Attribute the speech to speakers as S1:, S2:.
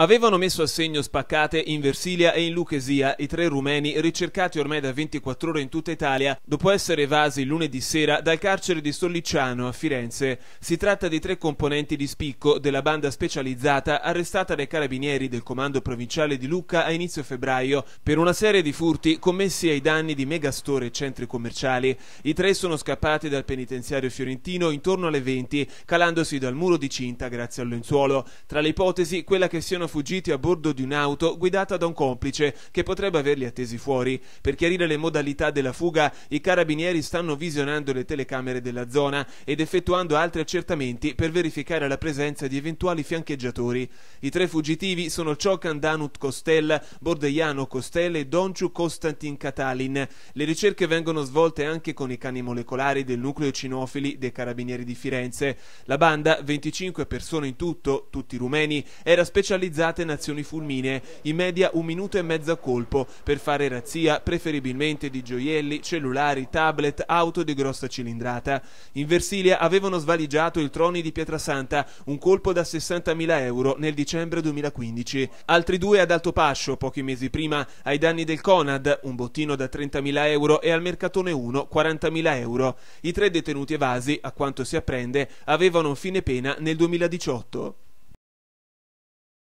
S1: Avevano messo a segno spaccate in Versilia e in Luchesia i tre rumeni ricercati ormai da 24 ore in tutta Italia dopo essere evasi lunedì sera dal carcere di Sollicciano a Firenze. Si tratta di tre componenti di spicco della banda specializzata arrestata dai carabinieri del comando provinciale di Lucca a inizio febbraio per una serie di furti commessi ai danni di megastore e centri commerciali. I tre sono scappati dal penitenziario fiorentino intorno alle 20 calandosi dal muro di cinta grazie al lenzuolo. Tra le ipotesi quella che siano fuggiti a bordo di un'auto guidata da un complice che potrebbe averli attesi fuori. Per chiarire le modalità della fuga, i carabinieri stanno visionando le telecamere della zona ed effettuando altri accertamenti per verificare la presenza di eventuali fiancheggiatori. I tre fuggitivi sono Ciocan Danut Costel, Bordeiano Costel e Donciu Constantin Catalin. Le ricerche vengono svolte anche con i cani molecolari del nucleo cinofili dei carabinieri di Firenze. La banda, 25 persone in tutto, tutti rumeni, era specializzata autorizzate nazioni fulminee, in media un minuto e mezzo a colpo, per fare razzia preferibilmente di gioielli, cellulari, tablet, auto di grossa cilindrata. In Versilia avevano svaligiato il Troni di Pietrasanta, un colpo da 60.000 euro nel dicembre 2015. Altri due ad Alto Pascio, pochi mesi prima, ai danni del Conad, un bottino da 30.000 euro e al Mercatone 1 40.000 euro. I tre detenuti evasi, a quanto si apprende, avevano fine pena nel 2018.